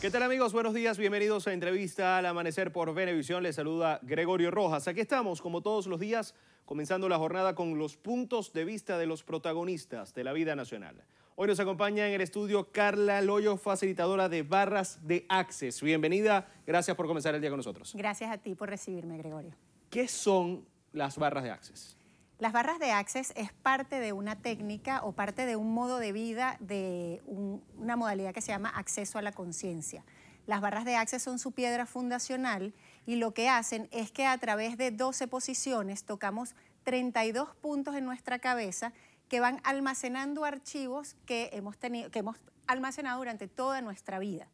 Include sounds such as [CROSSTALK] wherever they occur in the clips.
¿Qué tal amigos? Buenos días, bienvenidos a entrevista al amanecer por Venevisión. Les saluda Gregorio Rojas. Aquí estamos, como todos los días, comenzando la jornada con los puntos de vista de los protagonistas de la vida nacional. Hoy nos acompaña en el estudio Carla Loyo, facilitadora de Barras de Access. Bienvenida, gracias por comenzar el día con nosotros. Gracias a ti por recibirme, Gregorio. ¿Qué son las barras de Access? Las barras de access es parte de una técnica o parte de un modo de vida de una modalidad que se llama acceso a la conciencia. Las barras de access son su piedra fundacional y lo que hacen es que a través de 12 posiciones tocamos 32 puntos en nuestra cabeza que van almacenando archivos que hemos, que hemos almacenado durante toda nuestra vida.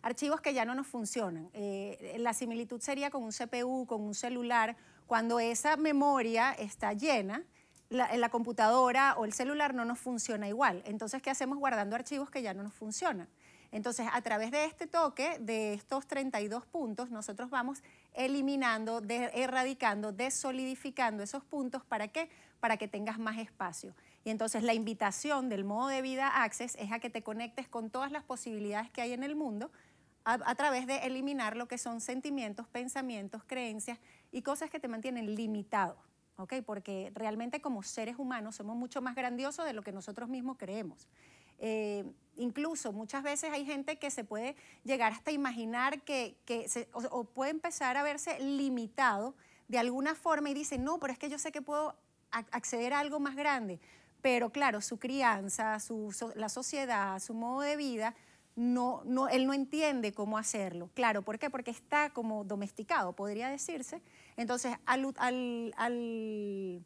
Archivos que ya no nos funcionan. Eh, la similitud sería con un CPU, con un celular, cuando esa memoria está llena, la, la, computadora o el celular no nos funciona igual. Entonces, ¿qué hacemos guardando archivos que ya no nos funcionan? Entonces, a través de este toque, de estos 32 puntos, nosotros vamos eliminando, erradicando, desolidificando esos puntos. ¿Para qué? Para que tengas más espacio. Y entonces la invitación del modo de vida Access es a que te conectes con todas las posibilidades que hay en el mundo a, través de eliminar lo que son sentimientos, pensamientos, creencias y cosas que te mantienen limitado. Porque realmente como seres humanos somos mucho más grandiosos de lo que nosotros mismos creemos. Eh, incluso muchas veces hay gente que se puede llegar hasta imaginar que, o, puede empezar a verse limitado de alguna forma y dice, no, pero es que yo sé que puedo acceder a algo más grande. Pero claro, su crianza, la sociedad, su modo de vida no, él no entiende cómo hacerlo. Claro, ¿por qué? Porque está como domesticado, podría decirse. Entonces, al, al,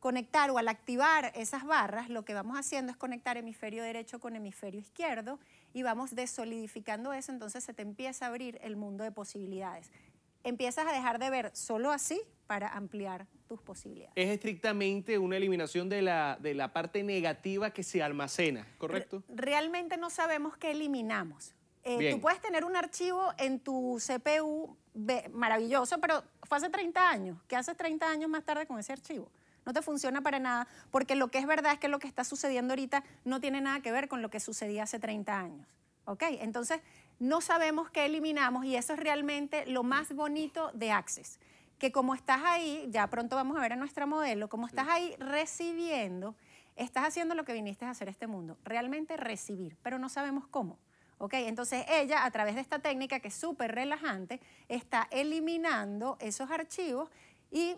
conectar o al activar esas barras, lo que vamos haciendo es conectar hemisferio derecho con hemisferio izquierdo y vamos desolidificando eso, entonces se te empieza a abrir el mundo de posibilidades. Empiezas a dejar de ver solo así, para ampliar tus posibilidades. Es estrictamente una eliminación de la, de la parte negativa que se almacena, ¿correcto? realmente no sabemos qué eliminamos. Eh, tú puedes tener un archivo en tu CPU maravilloso, pero fue hace 30 años. ¿Qué haces 30 años más tarde con ese archivo? No te funciona para nada, porque lo que es verdad es que lo que está sucediendo ahorita no tiene nada que ver con lo que sucedía hace 30 años. ¿Ok? Entonces, no sabemos qué eliminamos y eso es realmente lo más bonito de Access que como estás ahí, ya pronto vamos a ver a nuestra modelo, como estás ahí recibiendo, estás haciendo lo que viniste a hacer este mundo, realmente recibir, pero no sabemos cómo. okay Entonces ella, a través de esta técnica que es súper relajante, está eliminando esos archivos y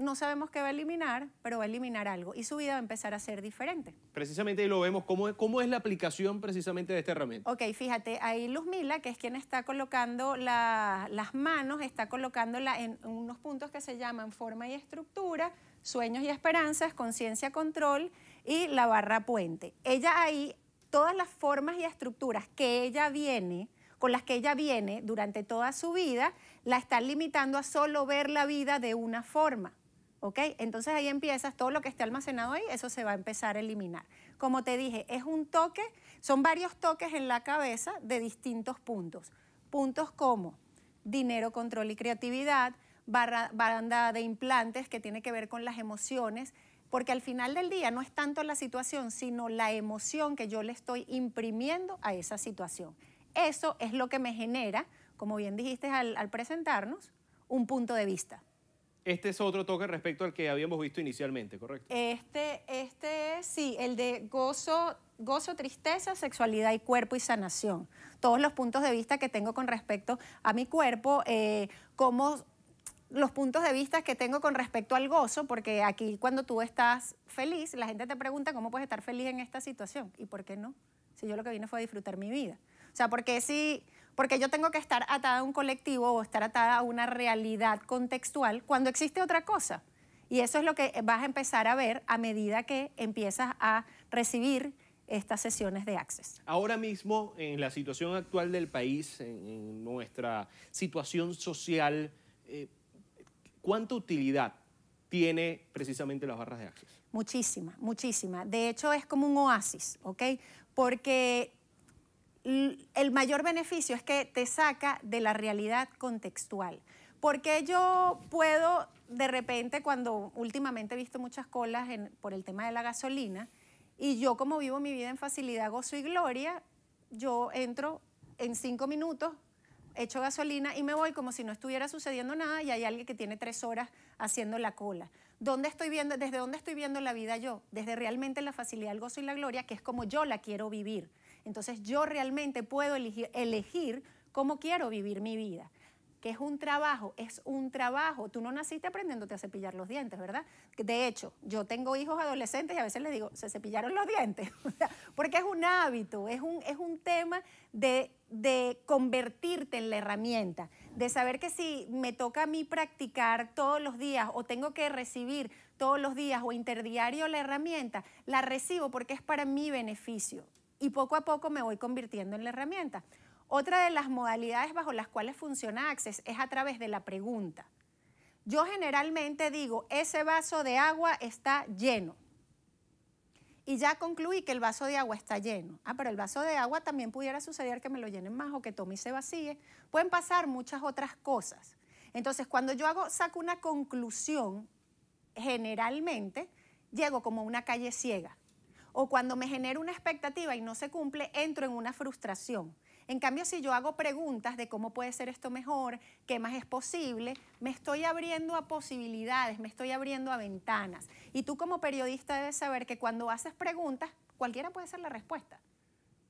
no sabemos qué va a eliminar, pero va a eliminar algo y su vida va a empezar a ser diferente. Precisamente ahí lo vemos, ¿cómo es, cómo es la aplicación precisamente de esta herramienta? Ok, fíjate, ahí Luzmila, que es quien está colocando las manos, está colocándola en unos puntos que se llaman forma y estructura, sueños y esperanzas, conciencia, control y la barra puente. Ella ahí, todas las formas y estructuras que ella viene, con las que ella viene durante toda su vida, la están limitando a solo ver la vida de una forma. Okay, Entonces ahí empiezas, todo lo que esté almacenado ahí, eso se va a empezar a eliminar. Como te dije, es un toque, son varios toques en la cabeza de distintos puntos. Puntos como dinero, control y creatividad, baranda de implantes que tiene que ver con las emociones, porque al final del día no es tanto la situación, sino la emoción que yo le estoy imprimiendo a esa situación. Eso es lo que me genera, como bien dijiste al presentarnos, un punto de vista. Este es otro toque respecto al que habíamos visto inicialmente, ¿correcto? Este, este sí, el de gozo, gozo, tristeza, sexualidad y cuerpo y sanación. Todos los puntos de vista que tengo con respecto a mi cuerpo, eh, como los puntos de vista que tengo con respecto al gozo, porque aquí cuando tú estás feliz, la gente te pregunta cómo puedes estar feliz en esta situación y por qué no. Si yo lo que vine fue a disfrutar mi vida. O sea, porque si porque yo tengo que estar atada a un colectivo o estar atada a una realidad contextual cuando existe otra cosa. Y eso es lo que vas a empezar a ver a medida que empiezas a recibir estas sesiones de Access. Ahora mismo, en la situación actual del país, en, nuestra situación social, eh, ¿cuánta utilidad tiene precisamente las barras de Access? Muchísima, muchísima. De hecho, es como un oasis, ¿ok? Porque el mayor beneficio es que te saca de la realidad contextual. Porque yo puedo, de repente, cuando últimamente he visto muchas colas por el tema de la gasolina, y yo como vivo mi vida en facilidad, gozo y gloria, yo entro en cinco minutos echo gasolina y me voy como si no estuviera sucediendo nada y hay alguien que tiene tres horas haciendo la cola. ¿Dónde estoy viendo, ¿Desde dónde estoy viendo la vida yo? Desde realmente la facilidad, el gozo y la gloria, que es como yo la quiero vivir. Entonces yo realmente puedo elegir cómo quiero vivir mi vida que es un trabajo, es un trabajo. Tú no naciste aprendiéndote a cepillar los dientes, ¿verdad? De hecho, yo tengo hijos adolescentes y a veces les digo, se cepillaron los dientes, [LAUGHS] porque es un hábito, es un, es un tema de, de convertirte en la herramienta, de saber que si me toca a mí practicar todos los días o tengo que recibir todos los días o interdiario la herramienta, la recibo porque es para mi beneficio y poco a poco me voy convirtiendo en la herramienta. Otra de las modalidades bajo las cuales funciona Access es a través de la pregunta. Yo generalmente digo, ese vaso de agua está lleno. Y ya concluí que el vaso de agua está lleno. Ah, pero el vaso de agua también pudiera suceder que me lo llenen más o que Tommy se vacíe. Pueden pasar muchas otras cosas. Entonces, cuando yo hago, saco una conclusión, generalmente llego como una calle ciega. O cuando me genero una expectativa y no se cumple, entro en una frustración. En cambio, si yo hago preguntas de cómo puede ser esto mejor, qué más es posible, me estoy abriendo a posibilidades, me estoy abriendo a ventanas. Y tú como periodista debes saber que cuando haces preguntas, cualquiera puede ser la respuesta.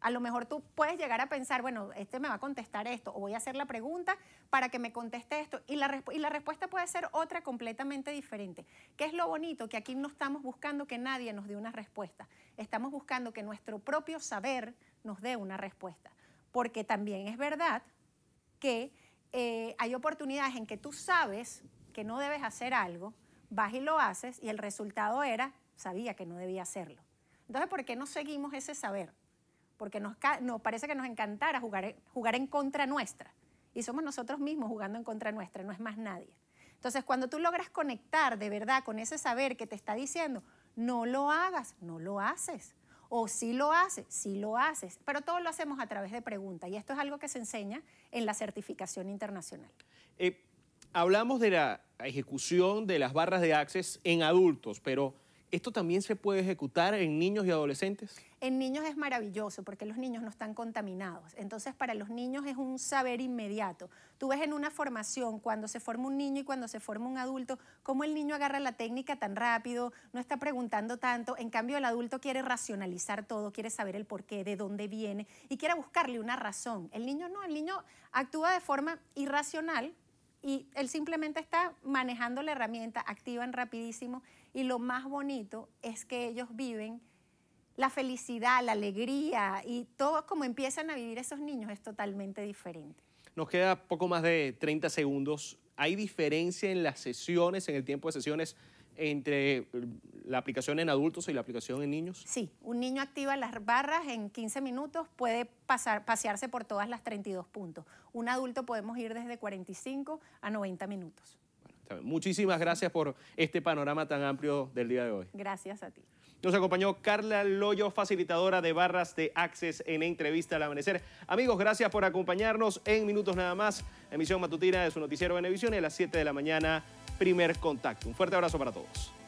A lo mejor tú puedes llegar a pensar, bueno, este me va a contestar esto, o voy a hacer la pregunta para que me conteste esto, y la, y la, respuesta puede ser otra completamente diferente. ¿Qué es lo bonito? Que aquí no estamos buscando que nadie nos dé una respuesta, estamos buscando que nuestro propio saber nos dé una respuesta porque también es verdad que eh, hay oportunidades en que tú sabes que no debes hacer algo, vas y lo haces y el resultado era, sabía que no debía hacerlo. Entonces, ¿por qué no seguimos ese saber? Porque nos, parece que nos encantara jugar, jugar en contra nuestra. Y somos nosotros mismos jugando en contra nuestra, no es más nadie. Entonces, cuando tú logras conectar de verdad con ese saber que te está diciendo, no lo hagas, no lo haces. O si lo haces, si lo haces. Pero todo lo hacemos a través de preguntas y esto es algo que se enseña en la certificación internacional. Eh, hablamos de la ejecución de las barras de access en adultos, pero ¿Esto también se puede ejecutar en niños y adolescentes? En niños es maravilloso porque los niños no están contaminados. Entonces para los niños es un saber inmediato. Tú ves en una formación, cuando se forma un niño y cuando se forma un adulto, cómo el niño agarra la técnica tan rápido, no está preguntando tanto. En cambio el adulto quiere racionalizar todo, quiere saber el porqué, de dónde viene y quiere buscarle una razón. El niño no, el niño actúa de forma irracional y él simplemente está manejando la herramienta, activan rapidísimo y lo más bonito es que ellos viven la felicidad, la alegría y todo como empiezan a vivir esos niños es totalmente diferente. Nos queda poco más de 30 segundos. ¿Hay diferencia en las sesiones, en el tiempo de sesiones? entre eh, la aplicación en adultos y la aplicación en niños? Sí, un niño activa las barras en 15 minutos, puede pasearse por todas las 32 puntos. Un adulto podemos ir desde 45 a 90 minutos. Muchísimas gracias por este panorama tan amplio del día de hoy. Gracias a ti. Nos acompañó Carla Loyo, facilitadora de barras de Access en Entrevista al Amanecer. Amigos, gracias por acompañarnos en minutos nada más. emisión matutina de su noticiero Venevisión a las 7 de la mañana, primer contacto. Un fuerte abrazo para todos.